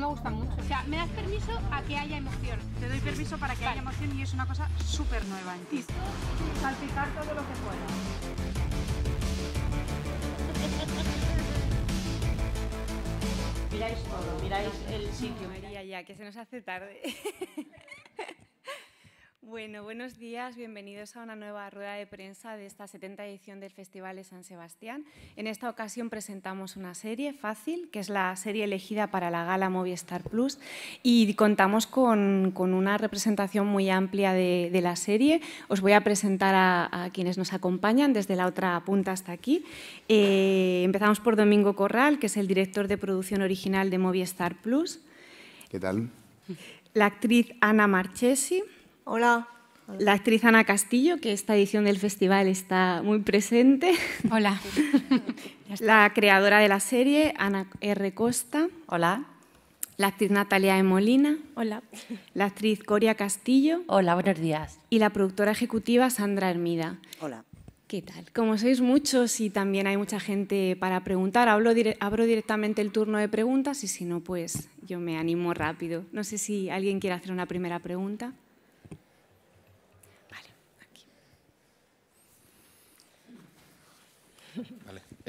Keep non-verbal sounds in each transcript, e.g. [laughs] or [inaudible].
me gusta mucho. O sea, me das permiso a que haya emoción. Te doy permiso para que haya emoción y es una cosa súper nueva en Salpicar todo lo que pueda. [laughs] miráis todo, miráis el sitio. María, ya, que se nos hace tarde. [laughs] Bueno, buenos días, bienvenidos a una nueva rueda de prensa de esta 70 edición del Festival de San Sebastián. En esta ocasión presentamos una serie fácil, que es la serie elegida para la gala Movistar Plus, y contamos con, una representación muy amplia de, la serie. Os voy a presentar a, quienes nos acompañan desde la otra punta hasta aquí. Eh, empezamos por Domingo Corral, que es el director de producción original de Movistar Plus. ¿Qué tal? La actriz Ana Marchesi Hola. La actriz Ana Castillo, que esta edición del festival está muy presente. Hola. [laughs] la creadora de la serie, Ana R. Costa. Hola. La actriz Natalia de Molina. Hola. La actriz Coria Castillo. Hola, buenos días. Y la productora ejecutiva Sandra Hermida. Hola. ¿Qué tal? Como sois muchos y también hay mucha gente para preguntar, hablo abro directamente el turno de preguntas y si no, pues yo me animo rápido. No sé si alguien quiere hacer una primera pregunta.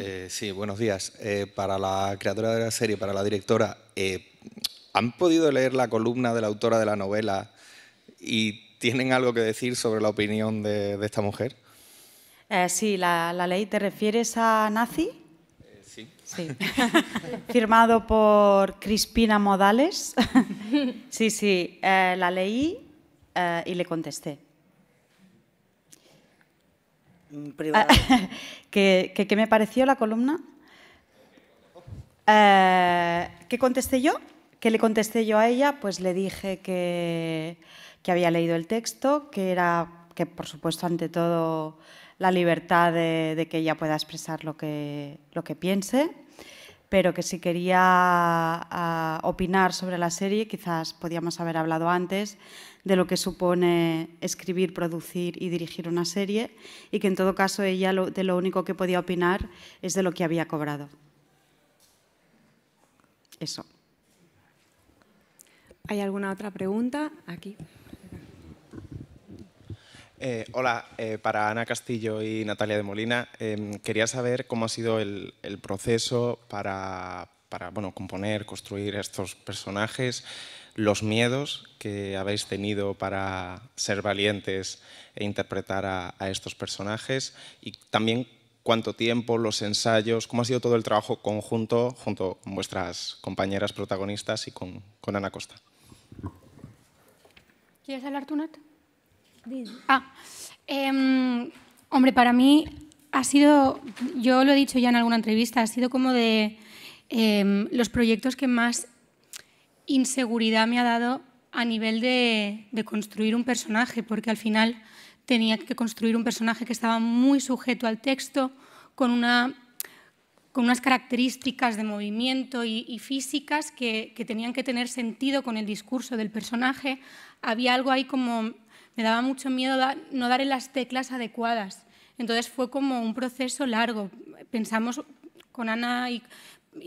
Eh, sí, buenos días. Eh, para la creadora de la serie, para la directora, eh, ¿han podido leer la columna de la autora de la novela y tienen algo que decir sobre la opinión de, esta mujer? sí, la, la, ley. ¿Te refieres a Nazi? sí. Sí. [laughs] Firmado por Crispina Modales. [laughs] sí, sí, la leí y le contesté. Ah, privada. [laughs] ¿Qué, me pareció la columna? Eh, ¿Qué contesté yo? Que le contesté yo a ella? Pues le dije que, que había leído el texto, que era, que por supuesto, ante todo, la libertad de, que ella pueda expresar lo lo que piense pero que si quería ah, opinar sobre la serie, quizás podíamos haber hablado antes de lo que supone escribir, producir y dirigir una serie, y que en todo caso ella de lo único que podía opinar es de lo que había cobrado. Eso. ¿Hay alguna otra pregunta? Aquí. Eh, hola, eh, para Ana Castillo y Natalia de Molina, em, quería saber cómo ha sido el, proceso para, bueno, componer, construir estos personajes, los miedos que habéis tenido para ser valientes e interpretar a, estos personajes y también cuánto tiempo, los ensayos, cómo ha sido todo el trabajo conjunto junto con vuestras compañeras protagonistas y con, con Ana Costa. ¿Quieres hablar tú, Nat? Ah, em, hombre, para mí ha sido, yo lo he dicho ya en alguna entrevista, ha sido como de em, los proyectos que más inseguridad me ha dado a nivel de, construir un personaje, porque al final tenía que construir un personaje que estaba muy sujeto al texto, con, una, con unas características de movimiento y, físicas que, que tenían que tener sentido con el discurso del personaje. Había algo ahí como me daba mucho miedo no dar las teclas adecuadas. Entonces fue como un proceso largo. Pensamos con Ana y,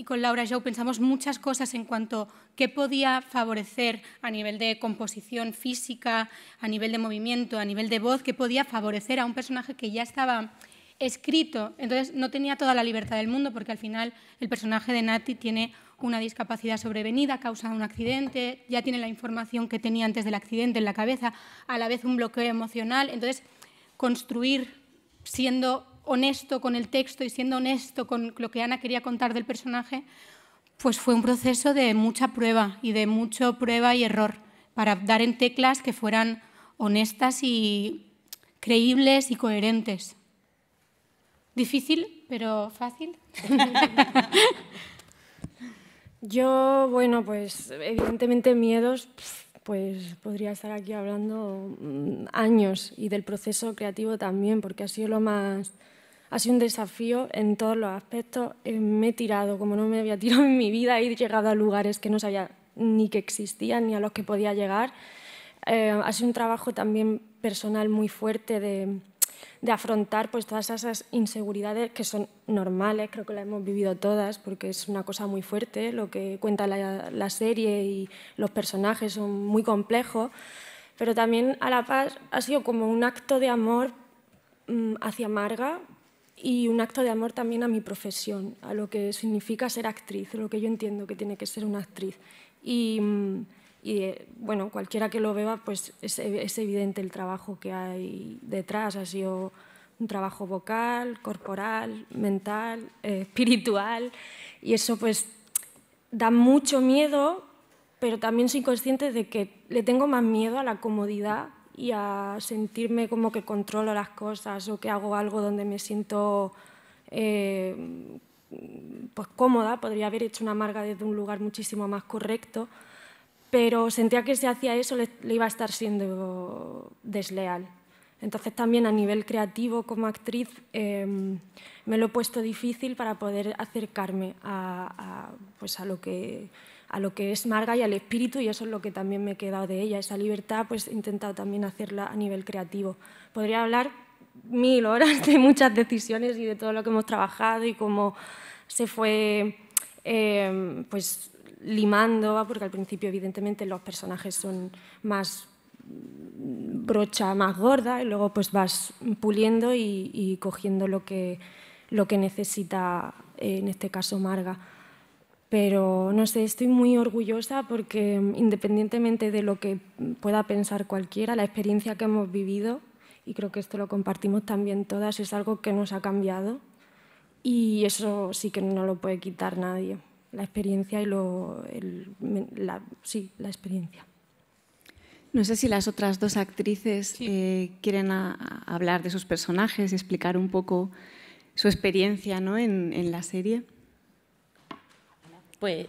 con Laura yo pensamos muchas cosas en cuanto a qué podía favorecer a nivel de composición física, a nivel de movimiento, a nivel de voz, qué podía favorecer a un personaje que ya estaba escrito. Entonces no tenía toda la libertad del mundo porque al final el personaje de Nati tiene una discapacidad sobrevenida causa un accidente, ya tiene la información que tenía antes del accidente en la cabeza, a la vez un bloqueo emocional. Entonces, construir siendo honesto con el texto y siendo honesto con lo que Ana quería contar del personaje, pues fue un proceso de mucha prueba y de mucho prueba y error para dar en teclas que fueran honestas y creíbles y coherentes. Difícil, pero fácil. [laughs] Yo, bueno, pues evidentemente miedos, pues podría estar aquí hablando mm, años y del proceso creativo también, porque ha sido lo más, ha sido un desafío en todos los aspectos. Eh, me he tirado, como no me había tirado en mi vida, he llegado a lugares que no sabía ni que existían ni a los que podía llegar. Eh, ha sido un trabajo también personal muy fuerte de de afrontar pues, todas esas inseguridades que son normales, creo que las hemos vivido todas, porque es una cosa muy fuerte, lo que cuenta la, serie y los personajes son muy complejos, pero también a la paz ha sido como un acto de amor mm, hacia Marga, y un acto de amor también a mi profesión, a lo que significa ser actriz, lo que yo entiendo que tiene que ser una actriz. Y, mm, y bueno, cualquiera que lo vea, pues es, evidente el trabajo que hay detrás. Ha sido un trabajo vocal, corporal, mental, eh, espiritual y eso pues da mucho miedo, pero también soy consciente de que le tengo más miedo a la comodidad y a sentirme como que controlo las cosas o que hago algo donde me siento eh, pues cómoda. Podría haber hecho una amarga desde un lugar muchísimo más correcto pero sentía que si hacía eso le, iba a estar siendo desleal. Entonces también a nivel creativo como actriz em, me lo he puesto difícil para poder acercarme a, pues a, lo que, a lo que es Marga y al espíritu y eso es lo que también me he quedado de ella. Esa libertad pues he intentado también hacerla a nivel creativo. Podría hablar mil horas de muchas decisiones y de todo lo que hemos trabajado y cómo se fue em, pues limando, porque al principio evidentemente los personajes son más brocha más gorda y luego pues vas puliendo y, cogiendo lo que, lo que necesita, en este caso Marga. Pero no sé, estoy muy orgullosa porque independientemente de lo que pueda pensar cualquiera, la experiencia que hemos vivido, y creo que esto lo compartimos también todas, es algo que nos ha cambiado y eso sí que no lo puede quitar nadie la experiencia y lo, la, sí, la experiencia. No sé si las otras dos actrices eh, quieren hablar de sus personajes y explicar un poco su experiencia ¿no? en, en la serie. Pues.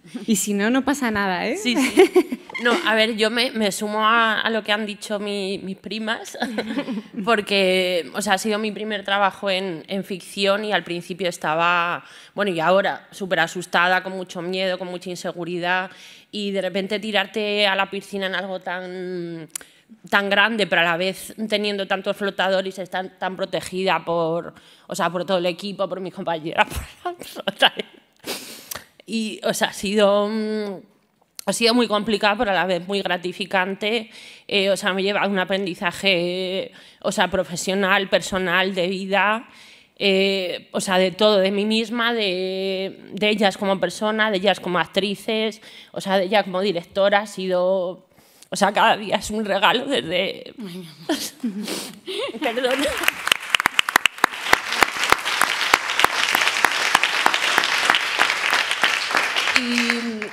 [laughs] Y si no, no pasa nada, ¿eh? Sí, sí. No, a ver, yo me, me sumo a, a, lo que han dicho mis primas, [laughs] porque, o sea, ha sido mi primer trabajo en, en ficción y al principio estaba, bueno, y ahora súper asustada, con mucho miedo, con mucha inseguridad, y de repente tirarte a la piscina en algo tan tan grande, pero a la vez teniendo tantos flotadores, estar tan protegida por, o sea, por todo el equipo, por mis compañeras. [laughs] Por, y, ha sido... Mm, ha sido muy complicado, pero a la vez muy gratificante. Eh, o sea, me lleva a un aprendizaje, o sea, profesional, personal, de vida, eh, o sea, de todo, de mí misma, de, ellas como persona, de ellas como actrices, o sea, de ellas como directora. Ha sido, o sea, cada día es un regalo desde... [laughs]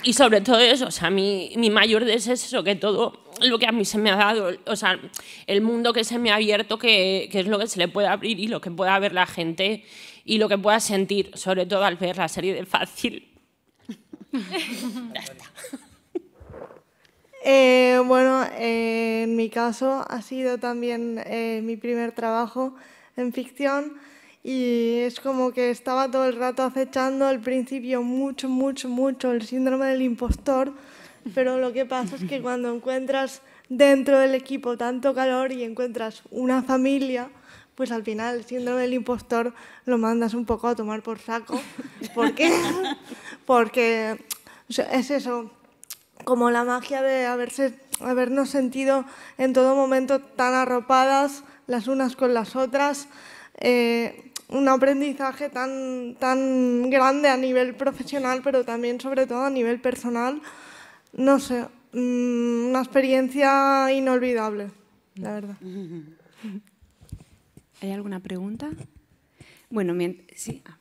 y sobre todo eso, o sea, mi, mayor deseo es eso, que todo lo que a mí se me ha dado, o sea, el mundo que se me ha abierto, que, que es lo que se le puede abrir y lo que pueda ver la gente y lo que pueda sentir, sobre todo al ver la serie de Fácil. [laughs] Eh, bueno, en mi caso ha sido también eh, mi primer trabajo en ficción y es como que estaba todo el rato acechando al principio mucho, mucho, mucho el síndrome del impostor, pero lo que pasa es que cuando encuentras dentro del equipo tanto calor y encuentras una familia, pues al final el síndrome del impostor lo mandas un poco a tomar por saco. ¿Por qué? Porque es eso, como la magia de haberse, habernos sentido en todo momento tan arropadas las unas con las otras. Eh, un aprendizaje tan, tan grande a nivel profesional, pero también sobre todo a nivel personal. No sé, mm, una experiencia inolvidable, la verdad. [laughs] ¿Hay alguna pregunta? Bueno, sí. Ah.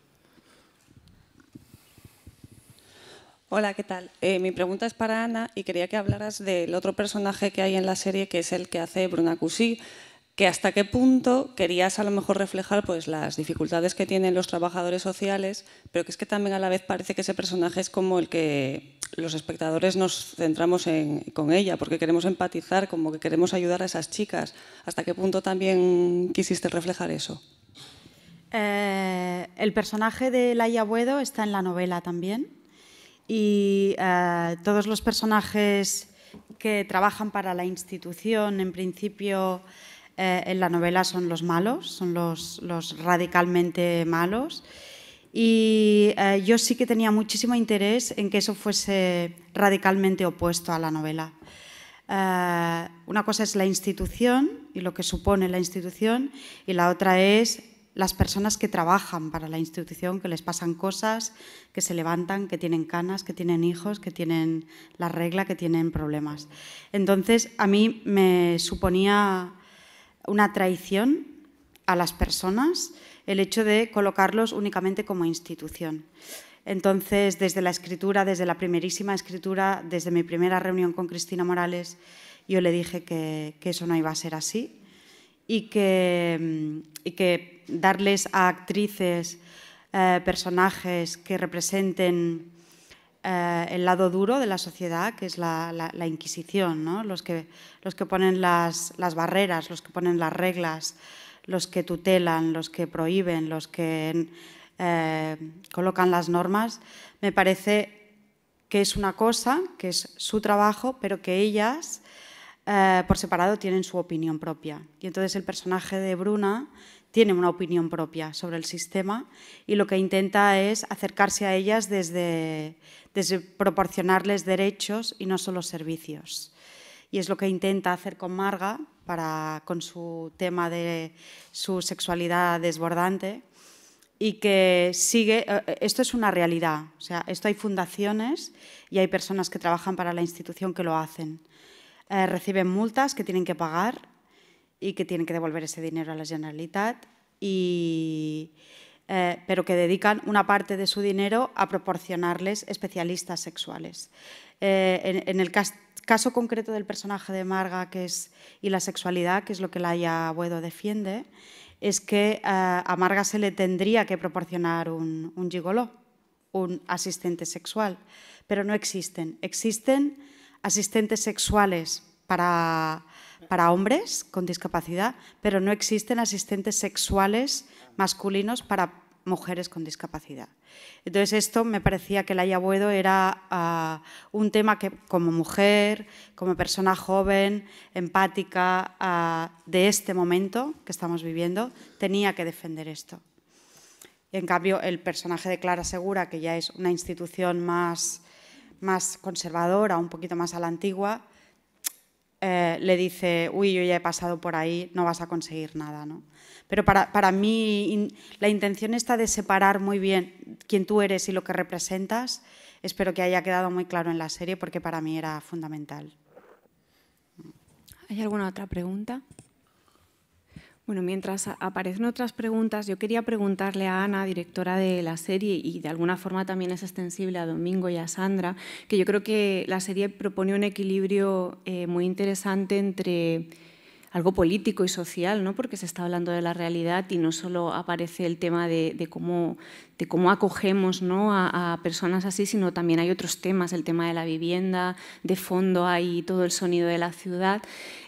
Hola, ¿qué tal? Eh, mi pregunta es para Ana y quería que hablaras del otro personaje que hay en la serie, que es el que hace Bruna Cusí, que hasta qué punto querías a lo mejor reflejar pues, las dificultades que tienen los trabajadores sociales, pero que es que también a la vez parece que ese personaje es como el que los espectadores nos centramos con ella, porque queremos empatizar, como que queremos ayudar a esas chicas. ¿Hasta qué punto también quisiste reflejar eso? Eh, el personaje de Laia Buedo está en la novela también y eh, todos los personajes que trabajan para la institución, en principio eh, en la novela son los malos, son los, radicalmente malos. Y eh, yo sí que tenía muchísimo interés en que eso fuese radicalmente opuesto a la novela. Eh, una cosa es la institución y lo que supone la institución y la otra es las personas que trabajan para la institución, que les pasan cosas, que se levantan, que tienen canas, que tienen hijos, que tienen la regla, que tienen problemas. Entonces, a mí me suponía una traición a las personas el hecho de colocarlos únicamente como institución. Entonces, desde la escritura, desde la primerísima escritura, desde mi primera reunión con Cristina Morales, yo le dije que, eso no iba a ser así y que, que darles a actrices eh, personajes que representen eh, el lado duro de la sociedad, que es la, Inquisición, los, que, ponen las, barreras, los que ponen las reglas, los que tutelan, los que prohíben, los que eh, colocan las normas, me parece que es una cosa, que es su trabajo, pero que ellas eh, por separado tienen su opinión propia. Y entonces el personaje de Bruna tiene una opinión propia sobre el sistema y lo que intenta es acercarse a ellas desde, desde proporcionarles derechos y no solo servicios. Y es lo que intenta hacer con Marga para, con su tema de su sexualidad desbordante y que sigue, eh, eh, esto es una realidad, o sea, esto hay fundaciones y hay personas que trabajan para la institución que lo hacen. Eh, reciben multas que tienen que pagar y que tienen que devolver ese dinero a la Generalitat, y, eh, pero que dedican una parte de su dinero a proporcionarles especialistas sexuales. Eh, en, el caso concreto del personaje de Marga que es, y la sexualidad, que es lo que la Buedo defiende, es que a Marga se le tendría que proporcionar un, un gigoló, un asistente sexual, pero no existen. Existen asistentes sexuales para, hombres con discapacidad, pero no existen asistentes sexuales masculinos para mujeres con discapacidad. Entonces esto me parecía que el ayabuedo era ah, un tema que como mujer, como persona joven, empática ah, de este momento que estamos viviendo, tenía que defender esto. En cambio, el personaje de Clara Segura, que ya es una institución más más conservadora, un poquito más a la antigua, eh, le dice, uy, yo ya he pasado por ahí, no vas a conseguir nada. Pero para, mí la intención está de separar muy bien quién tú eres y lo que representas. Espero que haya quedado muy claro en la serie porque para mí era fundamental. ¿Hay alguna otra pregunta? Bueno, mientras aparecen otras preguntas, yo quería preguntarle a Ana, directora de la serie, y de alguna forma también es extensible a Domingo y a Sandra, que yo creo que la serie propone un equilibrio eh, muy interesante entre algo político y social, ¿no? porque se está hablando de la realidad y no solo aparece el tema de, de cómo, acogemos a, personas así, sino también hay otros temas, el tema de la vivienda, de fondo hay todo el sonido de la ciudad,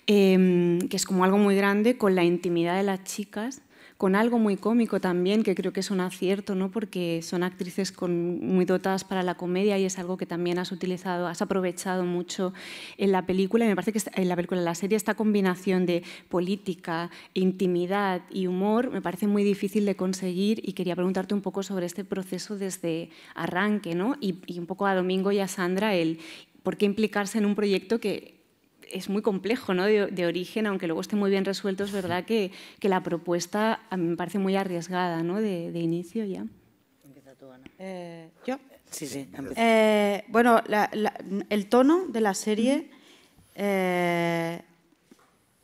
em, que es como algo muy grande con la intimidad de las chicas con algo muy cómico también, que creo que es un acierto, ¿no? porque son actrices muy dotadas para la comedia y es algo que también has utilizado, has aprovechado mucho en la película. Y me parece que en la película, en la serie, esta combinación de política, intimidad y humor me parece muy difícil de conseguir y quería preguntarte un poco sobre este proceso desde arranque ¿no? y, y un poco a Domingo y a Sandra el por qué implicarse en un proyecto que es muy complejo ¿no? de, origen, aunque luego esté muy bien resuelto, es verdad que, la propuesta a mí me parece muy arriesgada ¿no? de, inicio ya. Empieza tú, Ana. Eh, ¿Yo? Sí, sí. Eh, bueno, el tono de la serie eh,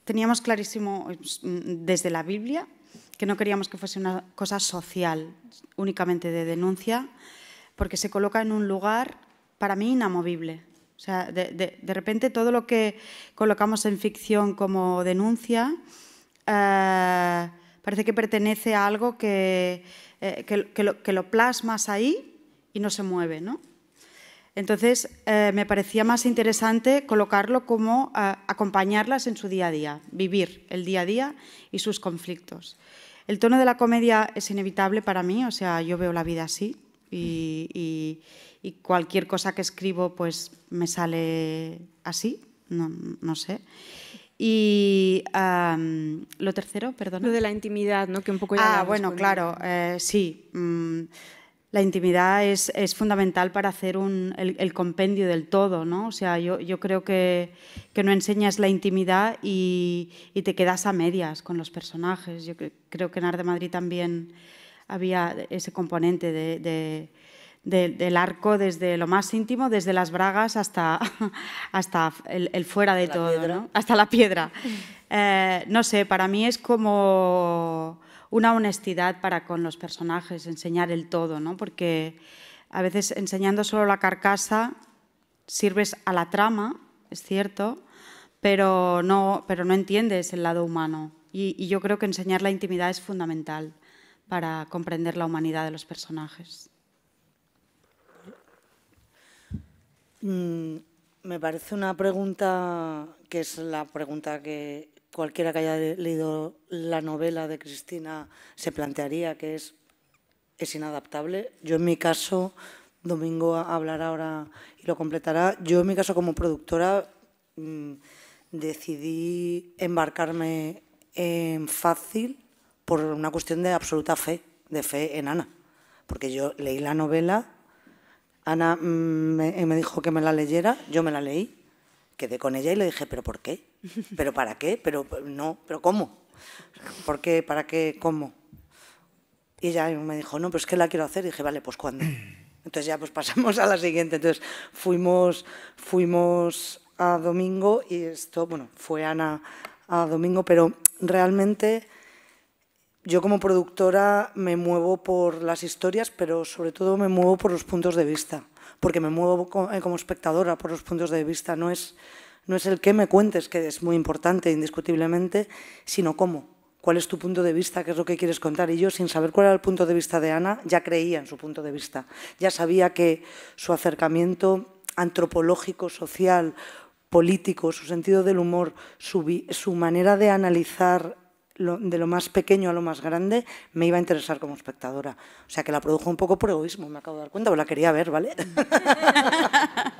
teníamos clarísimo mm, desde la Biblia que no queríamos que fuese una cosa social, únicamente de denuncia, porque se coloca en un lugar para mí inamovible sea, de, repente todo lo que colocamos en ficción como denuncia eh, parece que pertenece a algo que, eh, que, lo, plasmas ahí y no se mueve, Entonces, eh, me parecía más interesante colocarlo como acompañarlas en su día a día, vivir el día a día y sus conflictos. El tono de la comedia es inevitable para mí, o sea, yo veo la vida así y, y cualquier cosa que escribo pues me sale así, no, sé. Y lo tercero, perdón. Lo de la intimidad, ¿no? Que un poco ya ah, bueno, claro, eh, sí. Mm, la intimidad es, fundamental para hacer el, compendio del todo, ¿no? O sea, yo, creo que, no enseñas la intimidad y, te quedas a medias con los personajes. Yo creo que en Arte de Madrid también había ese componente de del arco desde lo más íntimo, desde las bragas hasta, [laughs] el, fuera de todo, hasta la piedra. Eh, no sé, para mí es como una honestidad para con los personajes, enseñar el todo, ¿no? porque a veces enseñando solo la carcasa sirves a la trama, es cierto, pero no, pero no entiendes el lado humano. y yo creo que enseñar la intimidad es fundamental para comprender la humanidad de los personajes. Mm, me parece una pregunta que es la pregunta que cualquiera que haya leído la novela de Cristina se plantearía, que es, es inadaptable. Yo en mi caso, Domingo hablará ahora y lo completará, yo en mi caso como productora mm, decidí embarcarme en fácil por una cuestión de absoluta fe, de fe en Ana, porque yo leí la novela Ana mm, eh, me, dijo que me la leyera, yo me la leí, quedé con ella y le dije, ¿pero por qué? ¿Pero para qué? ¿Pero no? ¿Pero cómo? ¿Por qué? ¿Para qué? ¿Cómo? Y ella me dijo, no, pero es que la quiero hacer. Y dije, vale, pues ¿cuándo? Entonces ya pues pasamos a la siguiente. Entonces fuimos, fuimos a Domingo y esto, bueno, fue Ana a Domingo, pero realmente yo como productora me muevo por las historias, pero sobre todo me muevo por los puntos de vista, porque me muevo eh, como espectadora por los puntos de vista. No es, no es el qué me cuentes, que es muy importante indiscutiblemente, sino cómo. ¿Cuál es tu punto de vista? ¿Qué es lo que quieres contar? Y yo, sin saber cuál era el punto de vista de Ana, ya creía en su punto de vista. Ya sabía que su acercamiento antropológico, social, político, su sentido del humor, su manera de analizar de lo más pequeño a lo más grande, me iba a interesar como espectadora. O sea que la produjo un poco por egoísmo, me acabo de dar cuenta, o pues la quería ver, ¿vale? [laughs]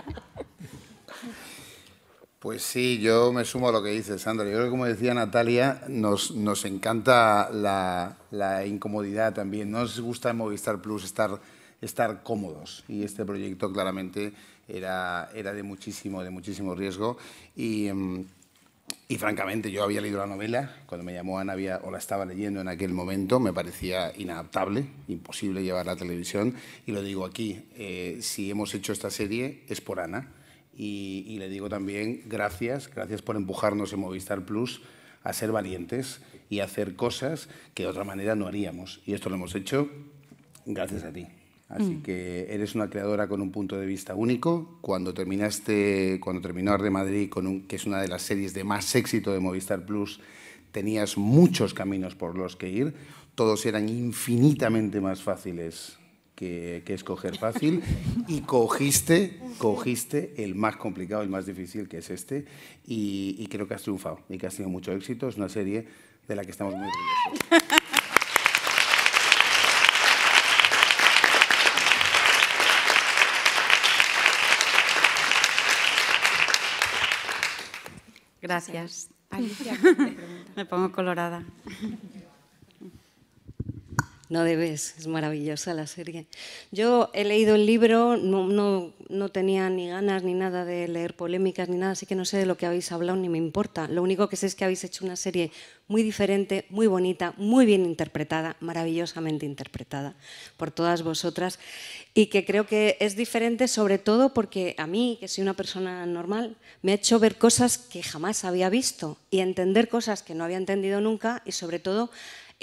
Pues sí, yo me sumo a lo que dices, Sandra. Yo creo que, como decía Natalia, nos, nos encanta la, incomodidad también. Nos gusta en Movistar Plus estar, estar cómodos y este proyecto claramente era, era de, muchísimo, de muchísimo riesgo. Y. Mm, y francamente, yo había leído la novela, cuando me llamó Ana o la estaba leyendo en aquel momento, me parecía inadaptable, imposible llevar la televisión. Y lo digo aquí, eh, si hemos hecho esta serie es por Ana. Y, y, le digo también gracias, gracias por empujarnos en Movistar Plus a ser valientes y a hacer cosas que de otra manera no haríamos. Y esto lo hemos hecho gracias a ti. Así mm. que eres una creadora con un punto de vista único. Cuando terminaste, cuando terminó Arde Madrid, con que es una de las series de más éxito de Movistar Plus, tenías muchos caminos por los que ir. Todos eran infinitamente más fáciles que, escoger fácil [laughs] y cogiste, cogiste el más complicado, y más difícil que es este y, y creo que has triunfado y que has tenido mucho éxito. Es una serie de la que estamos muy orgullosos. [laughs] Gracias. me pongo colorada. No debes, es maravillosa la serie. Yo he leído el libro, no, no, tenía ni ganas ni nada de leer polémicas ni nada, así que no sé de lo que habéis hablado ni me importa. Lo único que sé es que habéis hecho una serie muy diferente, muy bonita, muy bien interpretada, maravillosamente interpretada por todas vosotras y que creo que es diferente sobre todo porque a mí, que soy una persona normal, me ha hecho ver cosas que jamás había visto y entender cosas que no había entendido nunca y sobre todo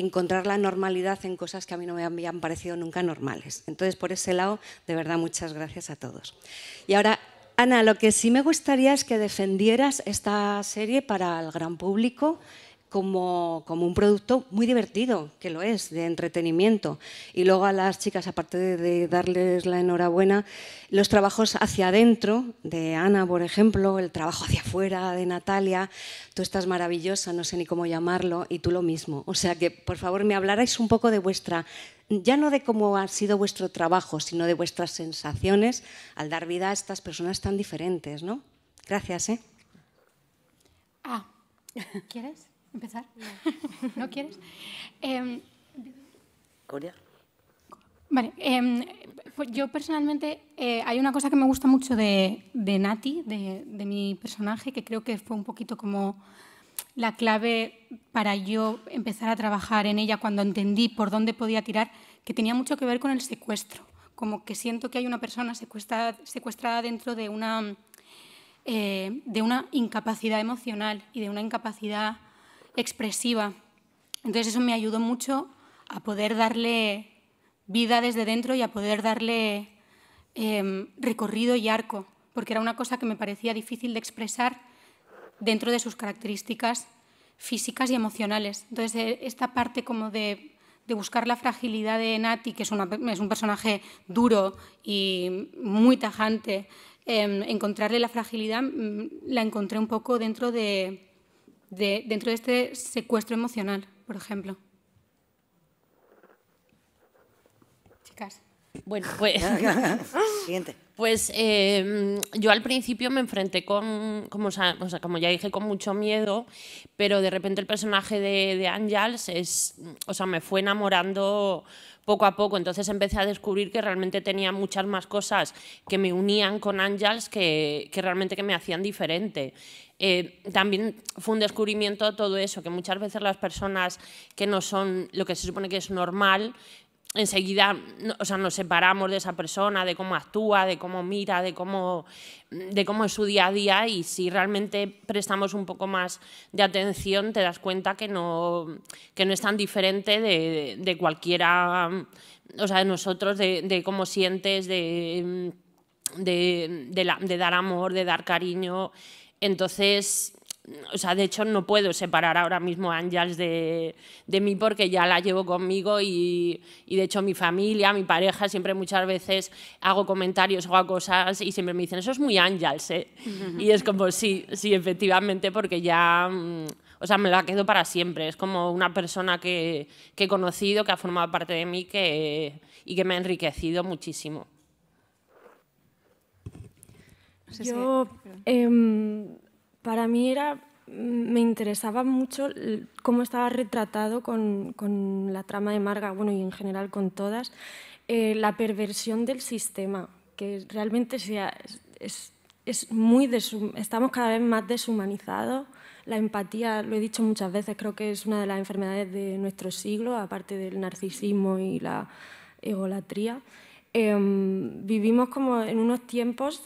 encontrar la normalidad en cosas que a mí no me habían parecido nunca normales. Entonces, por ese lado, de verdad, muchas gracias a todos. Y ahora, Ana, lo que sí me gustaría es que defendieras esta serie para el gran público como, como, un producto muy divertido, que lo es, de entretenimiento. Y luego a las chicas, aparte de, darles la enhorabuena, los trabajos hacia adentro, de Ana, por ejemplo, el trabajo hacia afuera, de Natalia, tú estás maravillosa, no sé ni cómo llamarlo, y tú lo mismo. O sea que, por favor, me hablaráis un poco de vuestra, ya no de cómo ha sido vuestro trabajo, sino de vuestras sensaciones al dar vida a estas personas tan diferentes, ¿no? Gracias, ¿eh? Ah, [laughs] ¿quieres? ¿Empezar? [laughs] ¿No, quieres? Em, vale, em, pues yo personalmente eh, hay una cosa que me gusta mucho de, Nati, de, mi personaje, que creo que fue un poquito como la clave para yo empezar a trabajar en ella cuando entendí por dónde podía tirar, que tenía mucho que ver con el secuestro. Como que siento que hay una persona secuestrada, secuestrada dentro de una, eh, de una incapacidad emocional y de una incapacidad expresiva. Entonces eso me ayudó mucho a poder darle vida desde dentro y a poder darle em, recorrido y arco, porque era una cosa que me parecía difícil de expresar dentro de sus características físicas y emocionales. Entonces, e, esta parte como de, buscar la fragilidad de Nati, que es, un personaje duro y muy tajante, em, encontrarle la fragilidad mm, la encontré un poco dentro de, dentro de este secuestro emocional, por ejemplo. Chicas. Bueno, pues. [laughs] Siguiente. Pues em, yo al principio me enfrenté con, como, como, ya dije, con mucho miedo, pero de repente el personaje de, de es, o sea, me fue enamorando poco a poco. Entonces empecé a descubrir que realmente tenía muchas más cosas que me unían con Ángels que, que realmente que me hacían diferente. Eh, también fue un descubrimiento todo eso, que muchas veces las personas que no son lo que se supone que es normal, enseguida o sea, nos separamos de esa persona, de cómo actúa, de cómo mira, de cómo, de cómo es su día a día y si realmente prestamos un poco más de atención te das cuenta que no, no es tan diferente de, cualquiera, o sea, de nosotros, de, cómo sientes, de, de dar amor, de dar cariño. Entonces, o sea, de hecho no puedo separar ahora mismo a Angels de, de, mí porque ya la llevo conmigo y, de hecho mi familia, mi pareja, siempre muchas veces hago comentarios o hago cosas y siempre me dicen, eso es muy Angels, ¿eh?". y es como, sí, sí, efectivamente, porque ya, mm, o sea, me la quedo para siempre. Es como una persona que, que he conocido, que ha formado parte de mí que, y que me ha enriquecido muchísimo. Yo, em, para mí era, me interesaba mucho cómo estaba retratado con, con, la trama de Marga, bueno, y en general con todas, eh, la perversión del sistema, que realmente sea, es, es muy estamos cada vez más deshumanizados. La empatía, lo he dicho muchas veces, creo que es una de las enfermedades de nuestro siglo, aparte del narcisismo y la egolatría. Em, vivimos como en unos tiempos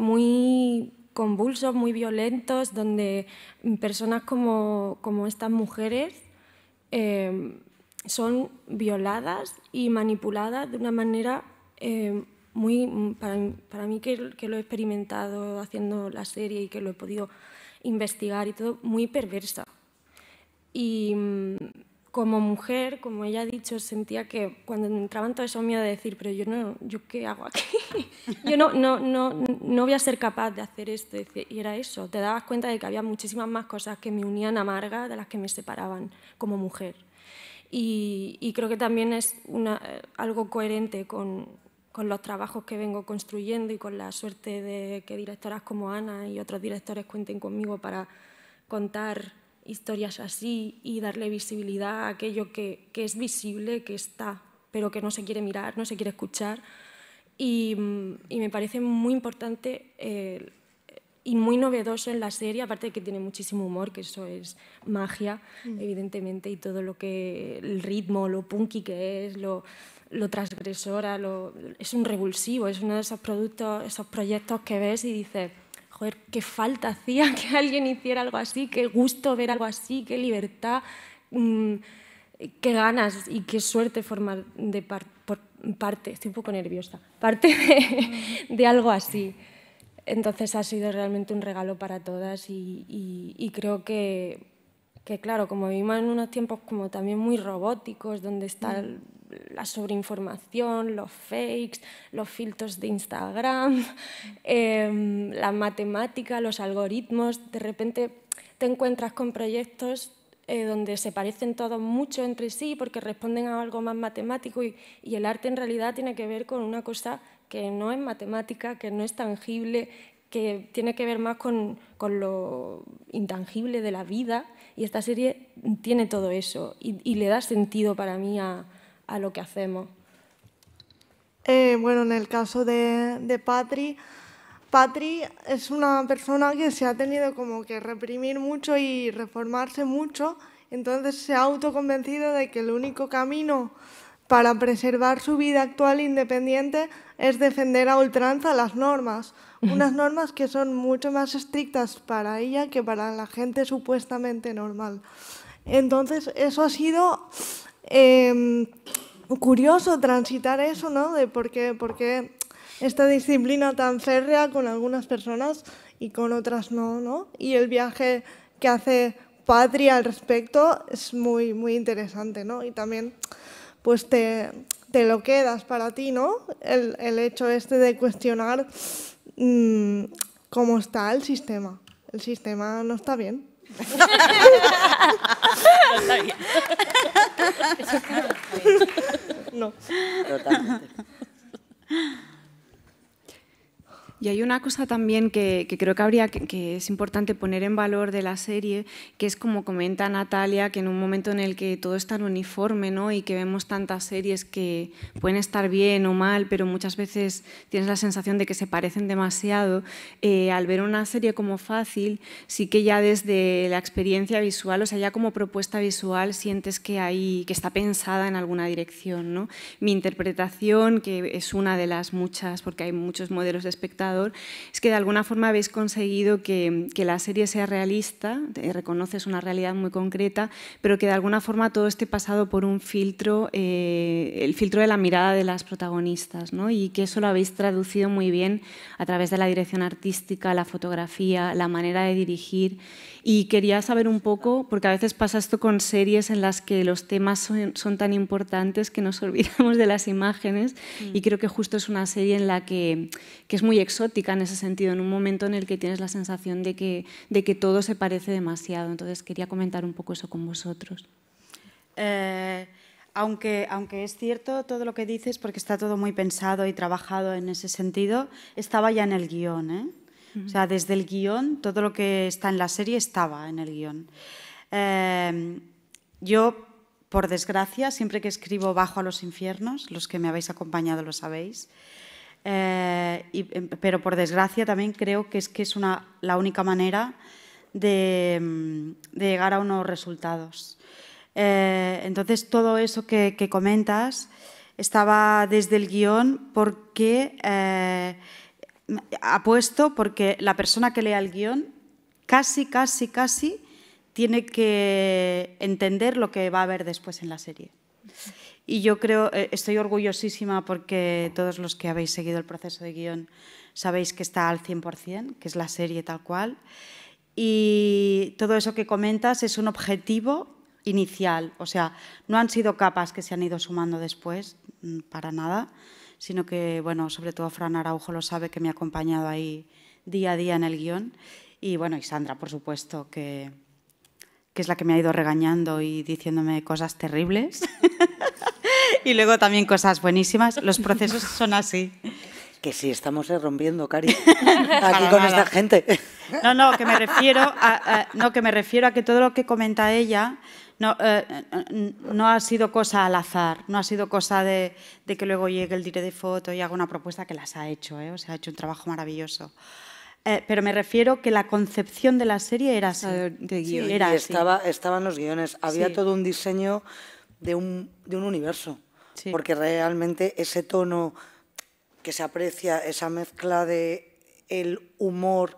muy convulsos, muy violentos, donde personas como, estas mujeres em, son violadas y manipuladas de una manera em, muy, para, para mí que, que, lo he experimentado haciendo la serie y que lo he podido investigar y todo, muy perversa. Y mm, como mujer, como ella ha dicho, sentía que cuando entraban todo eso miedo de decir, pero yo no, yo qué hago aquí, [laughs] yo no, no, no, no voy a ser capaz de hacer esto. Y era eso, te dabas cuenta de que había muchísimas más cosas que me unían a de las que me separaban como mujer. Y, creo que también es eh, algo coherente con, con los trabajos que vengo construyendo y con la suerte de que directoras como Ana y otros directores cuenten conmigo para contar historias así y darle visibilidad a aquello que, es visible, que está, pero que no se quiere mirar, no se quiere escuchar. Y, mm, me parece muy importante eh, y muy novedoso en la serie, aparte de que tiene muchísimo humor, que eso es magia, mm. evidentemente, y todo lo que, el ritmo, lo punky que es, lo, lo transgresora, lo, es un revulsivo, es uno de esos productos, esos proyectos que ves y dices, joder, qué falta hacía [laughs] que alguien hiciera algo así, qué gusto ver algo así, qué libertad, mm, qué ganas y qué suerte formar de por parte, estoy un poco nerviosa, parte [laughs] de, algo así. Entonces ha sido realmente un regalo para todas y, y, creo que, que, claro, como vivimos en unos tiempos como también muy robóticos, donde está... Mm la sobreinformación, los fakes, los filtros de Instagram, [laughs] em, la matemática, los algoritmos. De repente te encuentras con proyectos eh, donde se parecen todos mucho entre sí porque responden a algo más matemático y, el arte en realidad tiene que ver con una cosa que no es matemática, que no es tangible, que tiene que ver más con, lo intangible de la vida y esta serie tiene todo eso y le da sentido para mí a, a lo que hacemos. Eh, bueno, en el caso de, de Patri, Patri es una persona que se ha tenido como que reprimir mucho y reformarse mucho, entonces se ha autoconvencido de que el único camino para preservar su vida actual independiente es defender a ultranza las normas, unas normas que son mucho más estrictas para ella que para la gente supuestamente normal. Entonces, eso ha sido Em, curioso transitar eso, ¿no? De por qué, esta disciplina tan férrea con algunas personas y con otras no, ¿no? Y el viaje que hace Patria al respecto es muy, muy interesante, ¿no? Y también, pues te, lo quedas para ti, ¿no? El, hecho este de cuestionar mm, cómo está el sistema. El sistema no está bien. [laughs] No. Y hay una cosa también que, creo que habría que, es importante poner en valor de la serie, que es como comenta Natalia, que en un momento en el que todo está tan uniforme ¿no? y que vemos tantas series que pueden estar bien o mal, pero muchas veces tienes la sensación de que se parecen demasiado, eh, al ver una serie como fácil, sí que ya desde la experiencia visual, o sea, ya como propuesta visual, sientes que, hay, que está pensada en alguna dirección. ¿no? Mi interpretación, que es una de las muchas, porque hay muchos modelos de espectáculo, es que de alguna forma habéis conseguido que, la serie sea realista, reconoces una realidad muy concreta, pero que de alguna forma todo esté pasado por un filtro, eh, el filtro de la mirada de las protagonistas, y que eso lo habéis traducido muy bien a través de la dirección artística, la fotografía, la manera de dirigir y quería saber un poco, porque a veces pasa esto con series en las que los temas son, tan importantes que nos [laughs] olvidamos de las imágenes mm. y creo que justo es una serie en la que, es muy exótica en ese sentido, en un momento en el que tienes la sensación de que, de que todo se parece demasiado. Entonces quería comentar un poco eso con vosotros. Eh, aunque, aunque es cierto todo lo que dices, porque está todo muy pensado y trabajado en ese sentido, estaba ya en el guión, ¿eh? desde el guión, todo lo que está en la serie estaba en el guión. Em, yo, por desgracia, siempre que escribo bajo a los infiernos, los que me habéis acompañado lo sabéis, eh, em, pero por desgracia también creo que es que es una, la única manera de, em, llegar a unos resultados. Eh, entonces, todo eso que, que, comentas estaba desde el guión porque eh, apuesto porque la persona que lea el guión casi, casi, casi tiene que entender lo que va a haber después en la serie. Y yo creo, eh, estoy orgullosísima porque todos los que habéis seguido el proceso de guión sabéis que está al 100%, que es la serie tal cual. Y todo eso que comentas es un objetivo inicial, o sea, no han sido capas que se han ido sumando después, mm, para nada sino que, bueno, sobre todo Fran Araujo lo sabe, que me ha acompañado ahí día a día en el guión. Y bueno, y Sandra, por supuesto, que, es la que me ha ido regañando y diciéndome cosas terribles. [laughs] y luego también cosas buenísimas. Los procesos son así. Que sí, estamos rompiendo, Cari, [laughs] aquí con esta gente. No, no, que me refiero a, no, que me refiero a que todo lo que comenta ella no, eh, eh, no ha sido cosa al azar, no ha sido cosa de, que luego llegue el director de foto y haga una propuesta que las ha hecho, ¿eh? o sea, ha hecho un trabajo maravilloso. Eh, pero me refiero que la concepción de la serie era así. estaba, Estaban los guiones, había todo un diseño de un, universo, porque realmente ese tono que se aprecia, esa mezcla de el humor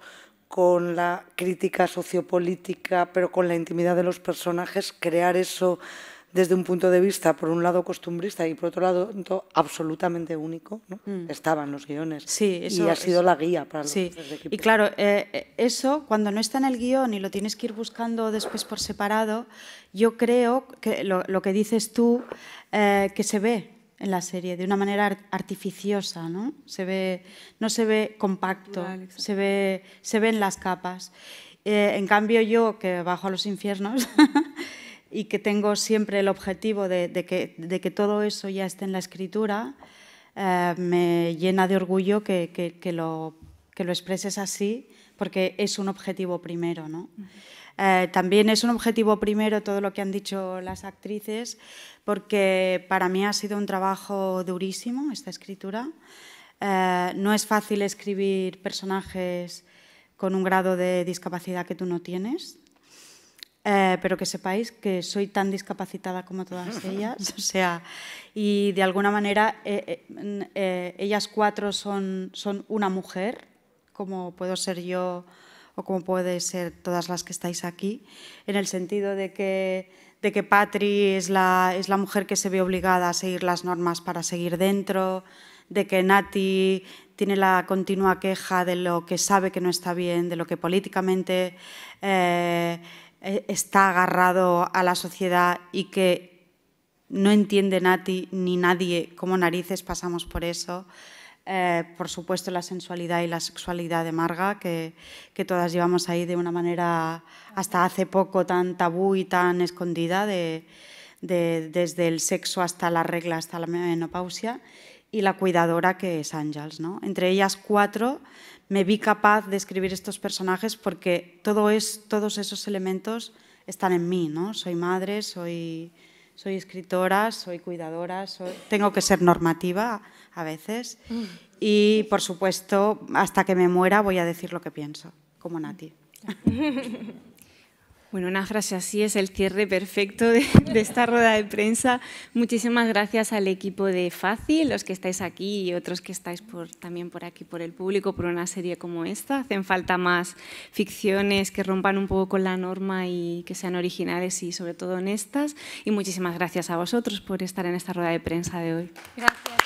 con la crítica sociopolítica, pero con la intimidad de los personajes, crear eso desde un punto de vista, por un lado, costumbrista y por otro lado, absolutamente único, mm. estaban los guiones. Sí, eso, y ha sido la guía para los sí. Y claro, eh, eh, eso, cuando no está en el guión y lo tienes que ir buscando después por separado, yo creo que lo, que dices tú, eh, que se ve, en la serie, de una manera artificiosa, ¿no? Se ve, no se ve compacto, se ve, se ven las capas. Eh, en cambio, yo que bajo a los infiernos [laughs] y que tengo siempre el objetivo de, que, de, que, todo eso ya esté en la escritura, eh, me llena de orgullo que, que, lo, que lo expreses así, porque es un objetivo primero, ¿no? Eh, también es un objetivo primero todo lo que han dicho las actrices, porque para mí ha sido un trabajo durísimo esta escritura. Eh, no es fácil escribir personajes con un grado de discapacidad que tú no tienes, eh, pero que sepáis que soy tan discapacitada como todas [laughs] ellas, o sea, y de alguna manera ellas cuatro son, son una mujer, como puedo ser yo o como puede ser todas las que estáis aquí, en el sentido de que, de que Patri es la, es la mujer que se ve obligada a seguir las normas para seguir dentro, de que Nati tiene la continua queja de lo que sabe que no está bien, de lo que políticamente eh, e, está agarrado a la sociedad y que no entiende Nati ni nadie como narices pasamos por eso. Eh, por supuesto la sensualidad y la sexualidad de Marga, que, todas llevamos ahí de una manera hasta hace poco tan tabú y tan escondida, desde el sexo hasta la regla, hasta la menopausia, y la cuidadora que es Ángels. ¿no? Entre ellas cuatro me vi capaz de escribir estos personajes porque todo es, todos esos elementos están en mí, ¿no? Soy madre, soy soy escritora, soy cuidadora, tengo que ser normativa a veces mm. y, por supuesto, hasta que me muera voy a decir lo que pienso, como Nati. [laughs] Bueno, una frase así es el cierre perfecto de, esta rueda de prensa. Muchísimas gracias al equipo de Fácil, los que estáis aquí y otros que estáis también por aquí, por el público, por una serie como esta. Hacen falta más ficciones que rompan un poco con la norma y que sean originales y sobre todo honestas. Y muchísimas gracias a vosotros por estar en esta rueda de prensa de hoy. Gracias.